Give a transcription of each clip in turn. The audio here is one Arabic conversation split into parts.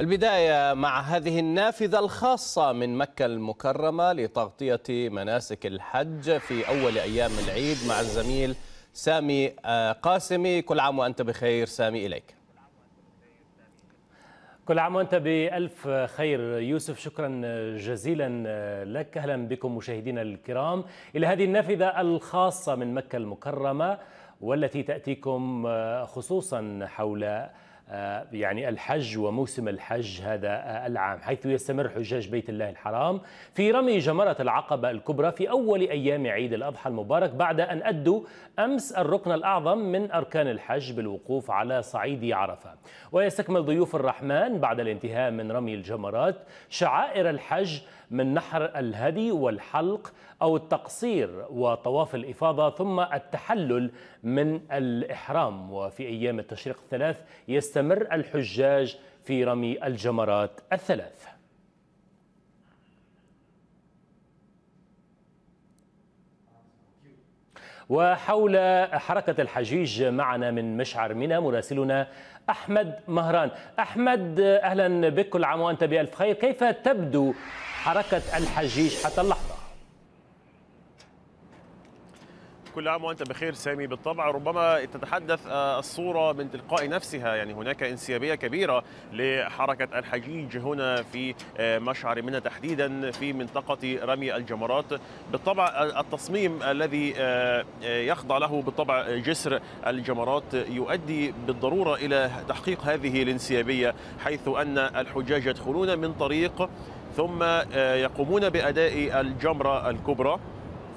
البداية مع هذه النافذة الخاصة من مكة المكرمة لتغطية مناسك الحج في أول أيام العيد مع الزميل سامي آه، قاسمي كل عام وأنت بخير سامي إليك كل عام وانت بألف خير يوسف شكرا جزيلا آه، لك أهلا بكم مشاهدينا الكرام إلى هذه النافذة الخاصة من مكة المكرمة والتي تأتيكم آه، خصوصا حول آه، يعني الحج وموسم الحج هذا آه، العام حيث يستمر حجاج بيت الله الحرام في رمي جمرة العقبة الكبرى في أول أيام عيد الأضحى المبارك بعد أن أدوا أمس الركن الأعظم من أركان الحج بالوقوف على صعيد عرفة ويستكمل ضيوف الرحمن بعد الانتهاء من رمي الجمرات شعائر الحج من نحر الهدي والحلق أو التقصير وطواف الإفاضة ثم التحلل من الإحرام وفي أيام التشريق الثلاث يستمر الحجاج في رمي الجمرات الثلاث وحول حركة الحجيج معنا من مشعر منى مراسلنا أحمد مهران أحمد أهلا بك كل عام وأنت بألف خير كيف تبدو حركة الحجيج حتى اللحظة كل عام وانت بخير سامي بالطبع ربما تتحدث آه، الصوره من تلقاء نفسها يعني هناك انسيابيه كبيره لحركه الحجيج هنا في آه، مشعر منى تحديدا في منطقه رمي الجمرات بالطبع آه، التصميم الذي يخضع له بالطبع جسر الجمرات يؤدي بالضروره الى تحقيق هذه الانسيابيه حيث ان الحجاج يدخلون من طريق ثم آه، يقومون بأداء الجمرة الكبرى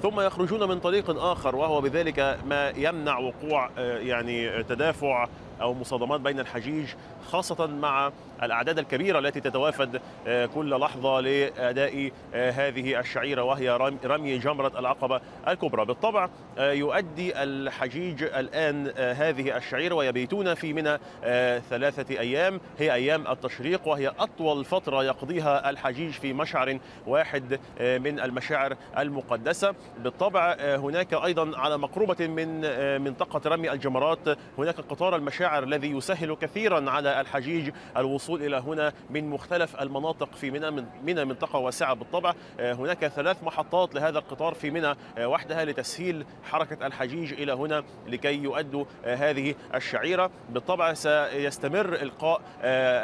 ثم يخرجون من طريق آخر وهو بذلك ما يمنع وقوع آه، يعني تدافع أو مصادمات بين الحجيج خاصة مع الأعداد الكبيرة التي تتوافد آه، كل لحظة لأداء آه، هذه الشعيرة وهي رمي جمرة العقبة الكبرى بالطبع آه، يؤدي الحجيج الآن هذه الشعيرة ويبيتون في منى ثلاثة أيام هي أيام التشريق وهي أطول فترة يقضيها الحجيج في مشعر واحد من المشاعر المقدسة بالطبع هناك أيضا على مقربة من منطقة رمي الجمرات هناك قطار المشاعر الذي يسهل كثيرا على الحجيج الوصول الوصول إلى هنا من مختلف المناطق في منى من منى منطقة واسعة بالطبع آه، هناك ثلاث محطات لهذا القطار في منى آه، وحدها لتسهيل حركة الحجيج إلى هنا لكي يؤدوا آه، هذه الشعيرة بالطبع سيستمر إلقاء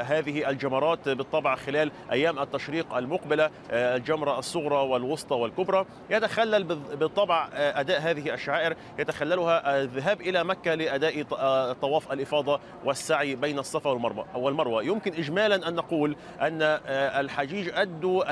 هذه الجمرات بالطبع خلال أيام التشريق المقبلة الجمرة الصغرى والوسطى والكبرى يتخلل بالطبع أداء هذه الشعائر يتخللها الذهاب إلى مكة لأداء طواف الإفاضة والسعي بين الصفا والمروة يمكن ولكن إجمالا أن نقول أن آه، الحجيج أدوا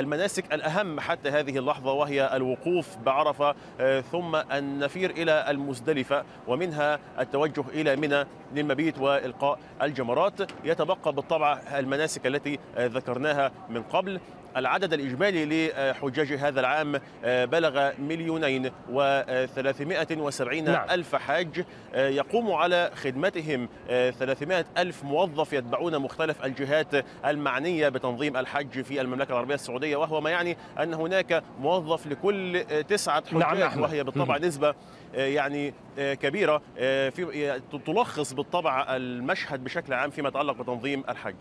المناسك الأهم حتى هذه اللحظة وهي الوقوف بعرفة آه، ثم النفير إلى المزدلفة ومنها التوجه إلى منى للمبيت وإلقاء الجمرات يتبقى بالطبع المناسك التي آه، ذكرناها من قبل العدد الإجمالي لحجاج هذا العام بلغ مليونين وثلاثمائة وسبعين نعم. ألف حاج يقوم على خدمتهم ثلاثمائة ألف موظف يدخل يتبعون مختلف الجهات المعنيه بتنظيم الحج في المملكه العربيه السعوديه وهو ما يعني ان هناك موظف لكل تسعه نعم، حجاج وهي بالطبع نسبه آه، يعني آه، كبيره آه، في تلخص بالطبع المشهد بشكل عام فيما يتعلق بتنظيم الحج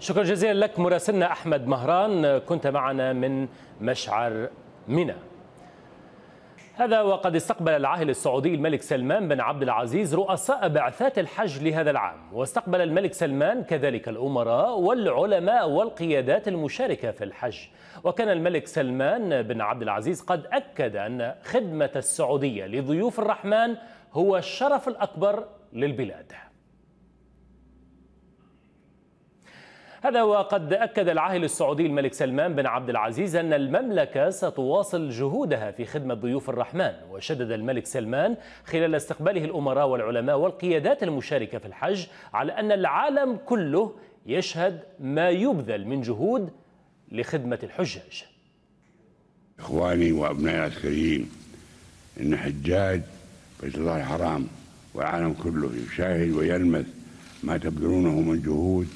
شكرا جزيلا لك مراسلنا احمد مهران كنت معنا من مشعر منى هذا وقد استقبل العاهل السعودي الملك سلمان بن عبد العزيز رؤساء بعثات الحج لهذا العام واستقبل الملك سلمان كذلك الأمراء والعلماء والقيادات المشاركة في الحج وكان الملك سلمان بن عبد العزيز قد أكد أن خدمة السعودية لضيوف الرحمن هو الشرف الأكبر للبلاد هذا وقد أكد العاهل السعودي الملك سلمان بن عبد العزيز أن المملكة ستواصل جهودها في خدمة ضيوف الرحمن وشدد الملك سلمان خلال استقباله الأمراء والعلماء والقيادات المشاركة في الحج على أن العالم كله يشهد ما يبذل من جهود لخدمة الحجاج إخواني وأبنائي الكريم إن حجاج بيت الله الحرام والعالم كله يشاهد ويلمس ما تبذلونه من جهود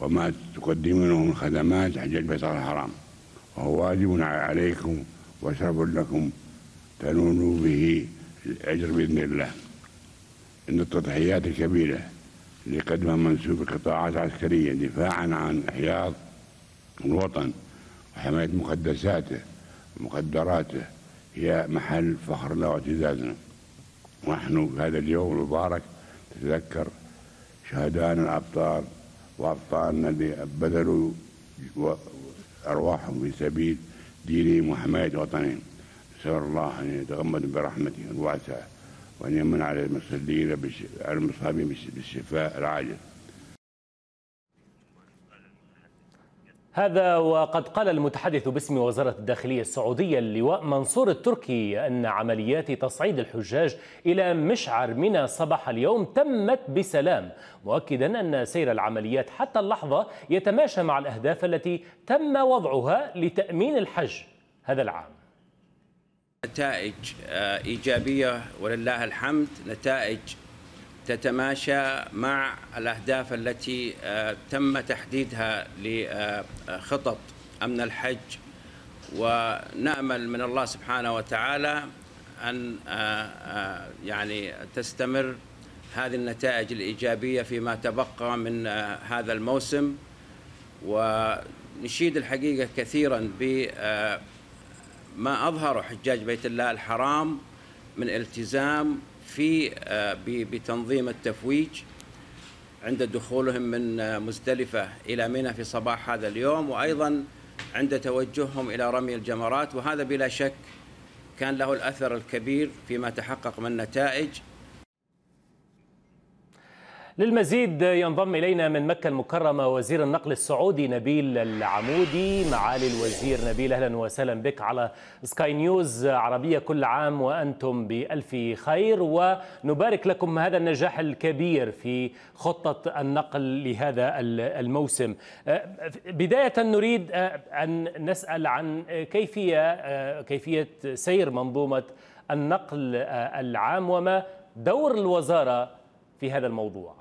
وما تقدمونه من خدمات بيت البيت الحرام وهو واجب عليكم وشرب لكم تنونوا به الأجر بإذن الله إن التضحيات الكبيرة اللي قدمها منسوب القطاعات العسكرية دفاعا عن إحياء الوطن وحماية مقدساته ومقدراته هي محل فخرنا واعتزازنا ونحن في هذا اليوم المبارك نتذكر شهدائنا الأبطال وأبطالنا الذي بذلوا أرواحهم في سبيل دينهم وحماية وطنهم نسأل الله أن يتغمد برحمته الواسعة وأن يمن على المصابين بالشفاء العاجل هذا وقد قال المتحدث باسم وزارة الداخلية السعودية اللواء منصور التركي أن عمليات تصعيد الحجاج إلى مشعر منى صباح اليوم تمت بسلام مؤكدا أن سير العمليات حتى اللحظة يتماشى مع الأهداف التي تم وضعها لتأمين الحج هذا العام نتائج آه، إيجابية ولله الحمد نتائج تتماشى مع الأهداف التي آه، تم تحديدها لخطط أمن الحج ونأمل من الله سبحانه وتعالى أن آه، آه، يعني تستمر هذه النتائج الإيجابية فيما تبقى من هذا الموسم ونشيد الحقيقة كثيرا بما أظهر حجاج بيت الله الحرام من التزام في آه، بتنظيم التفويج عند دخولهم من آه، مزدلفة إلى منى في صباح هذا اليوم وأيضا عند توجههم إلى رمي الجمرات وهذا بلا شك كان له الأثر الكبير فيما تحقق من نتائج للمزيد ينضم إلينا من مكة المكرمة وزير النقل السعودي نبيل العمودي معالي الوزير نبيل أهلا وسهلا بك على سكاي نيوز عربية كل عام وأنتم بألف خير ونبارك لكم هذا النجاح الكبير في خطة النقل لهذا الموسم آه، بداية نريد آه، أن نسأل عن كيفية آه، كيفية سير منظومة النقل العام وما دور الوزارة في هذا الموضوع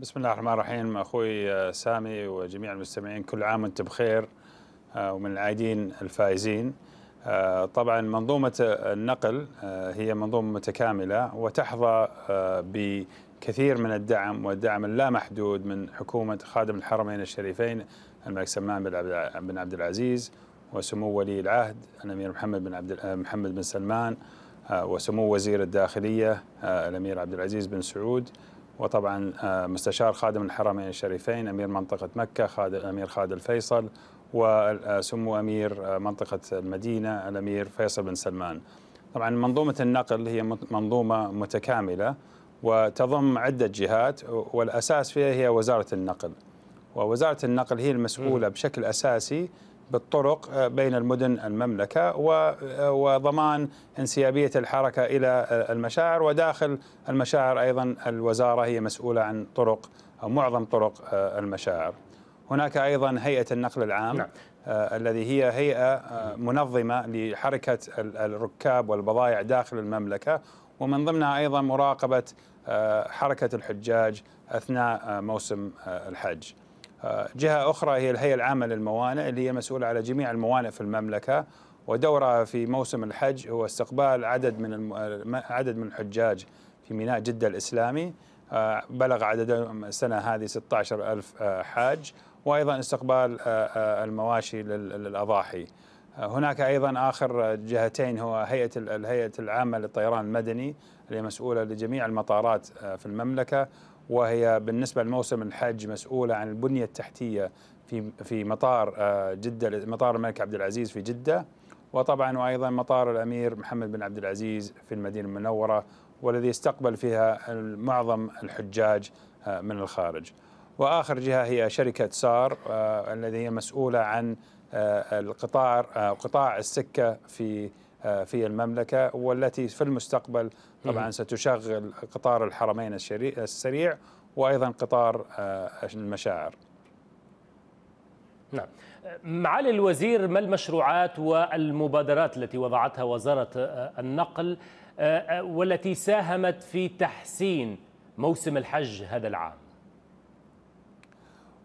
بسم الله الرحمن الرحيم اخوي آه، سامي وجميع المستمعين كل عام وانت بخير آه، ومن العايدين الفائزين آه، طبعا منظومه النقل هي منظومه متكامله وتحظى بكثير من الدعم والدعم اللامحدود من حكومه خادم الحرمين الشريفين الملك سلمان بن عبد العزيز وسمو ولي العهد الامير محمد بن عبد محمد بن سلمان وسمو وزير الداخليه الامير عبد العزيز بن سعود وطبعا آه، مستشار خادم الحرمين الشريفين امير منطقه مكه خادم امير خالد آه، الفيصل وسمو امير منطقه المدينه الامير فيصل بن سلمان. طبعا منظومه النقل هي منظومه متكامله وتضم عده جهات والاساس فيها هي وزاره النقل. ووزاره النقل هي المسؤوله بشكل اساسي بالطرق بين المدن المملكة وضمان انسيابية الحركة إلى المشاعر وداخل المشاعر أيضا الوزارة هي مسؤولة عن طرق أو معظم طرق المشاعر هناك أيضا هيئة النقل العام نعم. آه، الذي هي هيئة آه، منظمة لحركة الركاب والبضائع داخل المملكة ومن ضمنها أيضا مراقبة آه، حركة الحجاج أثناء موسم الحج جهة أخرى هي الهيئة العامة للموانئ اللي هي مسؤولة على جميع الموانئ في المملكة ودورها في موسم الحج هو استقبال عدد من عدد من الحجاج في ميناء جدة الإسلامي آه، بلغ عددهم السنة هذه 16 ألف آه، حاج وأيضا استقبال آه، المواشي للأضاحي هناك أيضا آخر جهتين هو هيئة الهيئة العامة للطيران المدني اللي مسؤولة لجميع المطارات في المملكة وهي بالنسبه لموسم الحج مسؤوله عن البنيه التحتيه في في مطار آه، جده مطار الملك عبد العزيز في جده وطبعا وايضا مطار الامير محمد بن عبد العزيز في المدينه المنوره والذي يستقبل فيها معظم الحجاج آه، من الخارج. واخر جهه هي شركه سار آه، الذي هي مسؤوله عن القطار قطاع السكه في آه، في المملكة والتي في المستقبل طبعا ستشغل قطار الحرمين السريع وأيضا قطار آه، المشاعر نعم معالي الوزير ما المشروعات والمبادرات التي وضعتها وزارة آه، النقل والتي ساهمت في تحسين موسم الحج هذا العام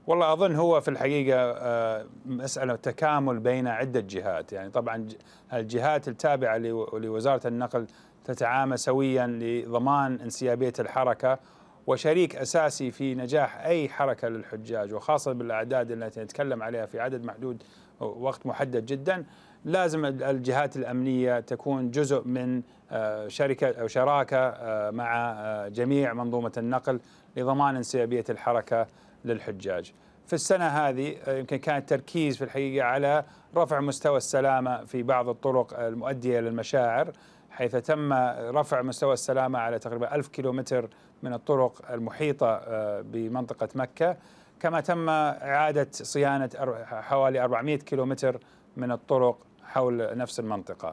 والله اظن هو في الحقيقه آه، مساله تكامل بين عده جهات يعني طبعا الجهات التابعه لوزاره النقل تتعامل سويا لضمان انسيابيه الحركه وشريك اساسي في نجاح اي حركه للحجاج وخاصه بالاعداد التي نتكلم عليها في عدد محدود وقت محدد جدا لازم الجهات الامنيه تكون جزء من آه، شركه او شراكه آه، مع جميع منظومه النقل لضمان انسيابيه الحركه للحجاج في السنة هذه آه، يمكن كان التركيز في الحقيقة على رفع مستوى السلامة في بعض الطرق المؤدية للمشاعر حيث تم رفع مستوى السلامة على تقريبا ألف كيلومتر من الطرق المحيطة آه، بمنطقة مكة كما تم إعادة صيانة حوالي 400 كيلومتر من الطرق حول نفس المنطقة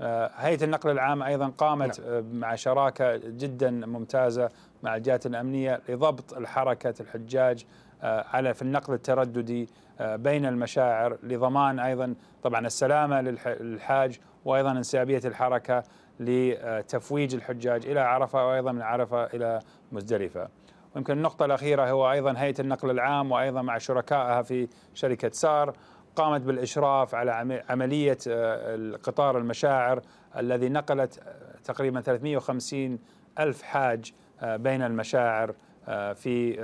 آه، هيئه النقل العام ايضا قامت نعم. آه، مع شراكه جدا ممتازه مع الجهات الامنيه لضبط حركه الحجاج آه، على في النقل الترددي بين المشاعر لضمان ايضا طبعا السلامه للحاج وايضا انسيابيه الحركه لتفويج الحجاج الى عرفه وايضا من عرفه الى مزدلفه. ويمكن النقطه الاخيره هو ايضا هيئه النقل العام وايضا مع شركائها في شركه سار قامت بالإشراف على عملية آه، قطار المشاعر الذي نقلت آه، تقريبا 350 ألف حاج آه، بين المشاعر في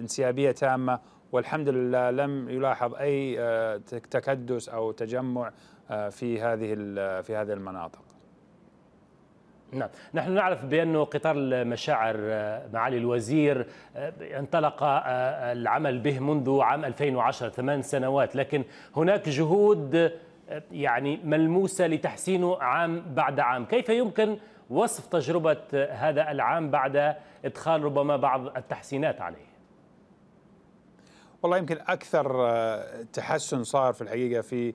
انسيابية تامة والحمد لله لم يلاحظ أي تكدس أو تجمع في هذه في هذه المناطق نعم نحن نعرف بأن قطار المشاعر آه، معالي الوزير آه، انطلق آه، العمل به منذ عام 2010 ثمان سنوات لكن هناك جهود يعني ملموسة لتحسينه عام بعد عام كيف يمكن وصف تجربة هذا العام بعد إدخال ربما بعض التحسينات عليه والله يمكن أكثر تحسن صار في الحقيقة في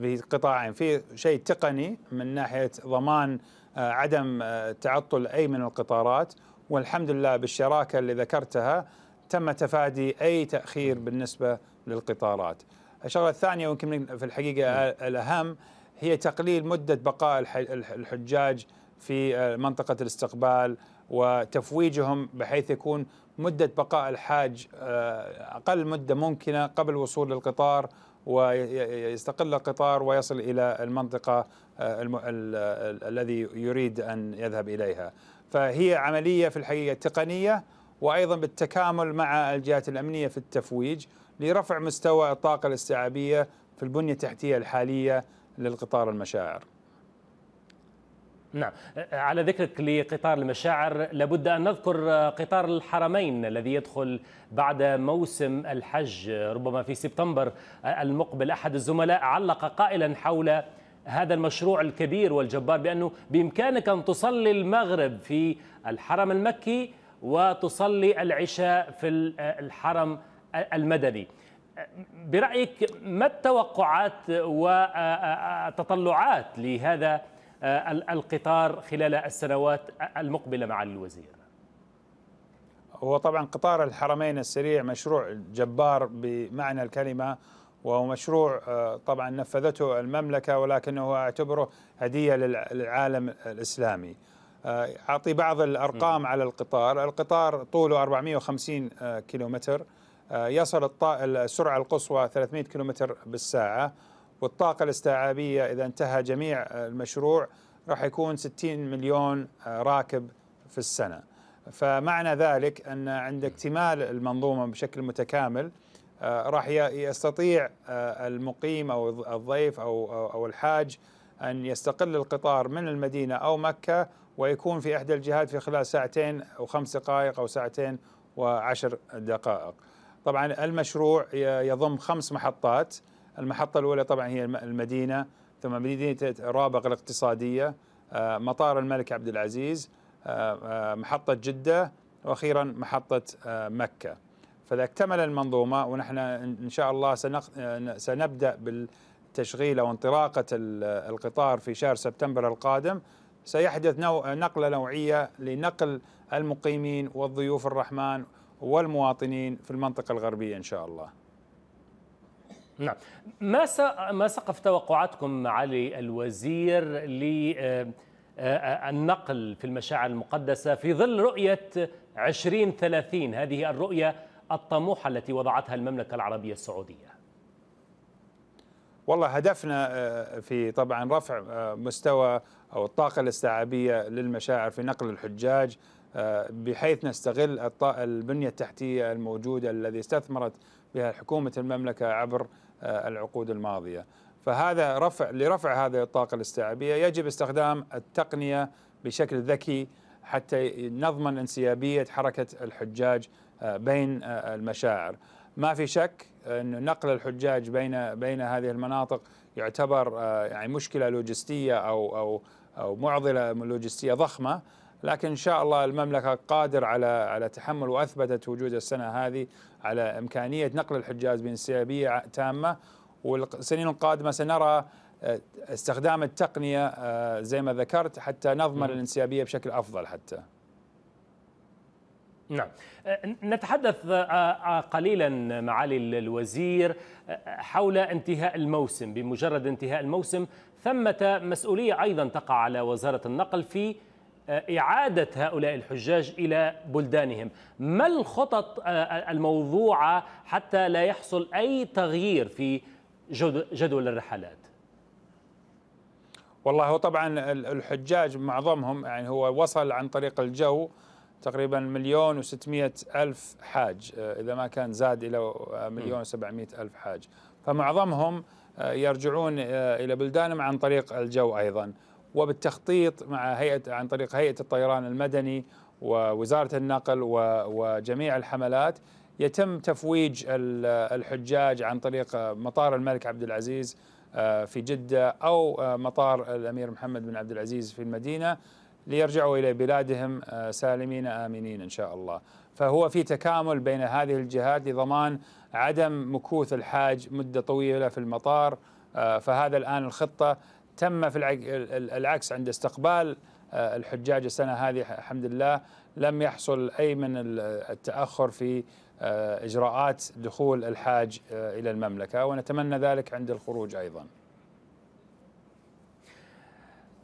في قطاعين في شيء تقني من ناحية ضمان عدم آه، تعطل أي من القطارات والحمد لله بالشراكة اللي ذكرتها تم تفادي أي تأخير بالنسبة للقطارات الشغلة الثانية ويمكن في الحقيقة نعم. الأهم هي تقليل مدة بقاء الحجاج في آه، منطقة الاستقبال وتفويجهم بحيث يكون مدة بقاء الحاج آه، أقل مدة ممكنة قبل الوصول للقطار ويستقل قطار ويصل إلى المنطقة آه، الذي يريد أن يذهب إليها فهي عملية في الحقيقة تقنية وأيضا بالتكامل مع الجهات الأمنية في التفويج لرفع مستوى الطاقة الاستيعابية في البنية التحتية الحالية للقطار المشاعر نعم أه، على ذكرك لقطار المشاعر لابد أن نذكر أه، قطار الحرمين الذي يدخل بعد موسم الحج ربما في سبتمبر أه، المقبل أحد الزملاء علق قائلا حول هذا المشروع الكبير والجبار بأنه بإمكانك أن تصلي المغرب في الحرم المكي وتصلي العشاء في الحرم المدني برأيك ما التوقعات وتطلعات لهذا آه، القطار خلال السنوات المقبله مع الوزير؟ هو طبعا قطار الحرمين السريع مشروع جبار بمعنى الكلمه وهو مشروع آه، طبعا نفذته المملكه ولكنه اعتبره هديه للعالم الاسلامي. آه، اعطي بعض الارقام على القطار، القطار طوله 450 كيلومتر يصل السرعه القصوى 300 كيلومتر بالساعه والطاقة الاستيعابية إذا انتهى جميع المشروع راح يكون 60 مليون آه، راكب في السنة فمعنى ذلك أن عند اكتمال المنظومة بشكل متكامل آه، راح يستطيع آه، المقيم أو الضيف أو, أو الحاج أن يستقل القطار من المدينة أو مكة ويكون في إحدى الجهات في خلال ساعتين وخمس دقائق أو ساعتين وعشر دقائق طبعا المشروع يضم خمس محطات المحطة الأولى طبعا هي المدينة ثم مدينة رابغ الاقتصادية آه، مطار الملك عبد العزيز آه، آه، محطة جدة وأخيرا محطة مكة فإذا اكتمل المنظومة ونحن إن شاء الله سنبدأ بالتشغيل أو انطلاقة القطار في شهر سبتمبر القادم سيحدث نوع نقلة نوعية لنقل المقيمين والضيوف الرحمن والمواطنين في المنطقة الغربية إن شاء الله نعم ما ما سقف توقعاتكم معالي الوزير آه، آه، النقل في المشاعر المقدسة في ظل رؤية 2030 هذه الرؤية الطموحة التي وضعتها المملكة العربية السعودية والله هدفنا آه، في طبعا رفع مستوى أو الطاقة الاستيعابية للمشاعر في نقل الحجاج بحيث نستغل البنية التحتية الموجودة الذي استثمرت بها حكومة المملكة عبر آه، العقود الماضيه فهذا رفع لرفع هذه الطاقه الاستيعابيه يجب استخدام التقنيه بشكل ذكي حتى نضمن انسيابيه حركه الحجاج آه، بين آه، المشاعر ما في شك أن نقل الحجاج بين بين هذه المناطق يعتبر يعني مشكله لوجستيه او او او معضله لوجستيه ضخمه لكن ان شاء الله المملكه قادر على على تحمل واثبتت وجود السنه هذه على امكانيه نقل الحجاز بانسيابيه تامه والسنين القادمه سنرى آه، استخدام التقنيه آه، زي ما ذكرت حتى نضمن الانسيابيه بشكل افضل حتى. نعم آه، نتحدث قليلا معالي الوزير حول انتهاء الموسم بمجرد انتهاء الموسم ثمة مسؤولية أيضا تقع على وزارة النقل في آه، إعادة هؤلاء الحجاج إلى بلدانهم ما الخطط آه، آه، الموضوعة حتى لا يحصل أي تغيير في جدول الرحلات والله هو طبعا الحجاج معظمهم يعني هو وصل عن طريق الجو تقريبا مليون وستمائة ألف حاج إذا ما كان زاد إلى مليون وسبعمائة ألف حاج فمعظمهم يرجعون إلى بلدانهم عن طريق الجو أيضا وبالتخطيط مع هيئه عن طريق هيئه الطيران المدني ووزاره النقل وجميع الحملات يتم تفويج الحجاج عن طريق مطار الملك عبد العزيز آه، في جده او آه، مطار الامير محمد بن عبد العزيز في المدينه ليرجعوا الى بلادهم آه، سالمين امنين ان شاء الله. فهو في تكامل بين هذه الجهات لضمان عدم مكوث الحاج مده طويله في المطار فهذا الان الخطه تم في العكس عند استقبال آه، الحجاج السنة هذه الحمد لله لم يحصل أي من التأخر في آه، إجراءات دخول الحاج آه، إلى المملكة ونتمنى ذلك عند الخروج أيضا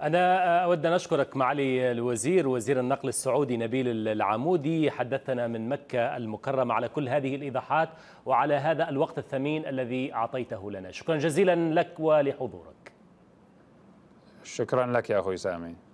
أنا أود أن أشكرك معالي الوزير وزير النقل السعودي نبيل العمودي حدثنا من مكة المكرمة على كل هذه الإيضاحات وعلى هذا الوقت الثمين الذي أعطيته لنا شكرا جزيلا لك ولحضورك شكرا لك يا أخوي سامي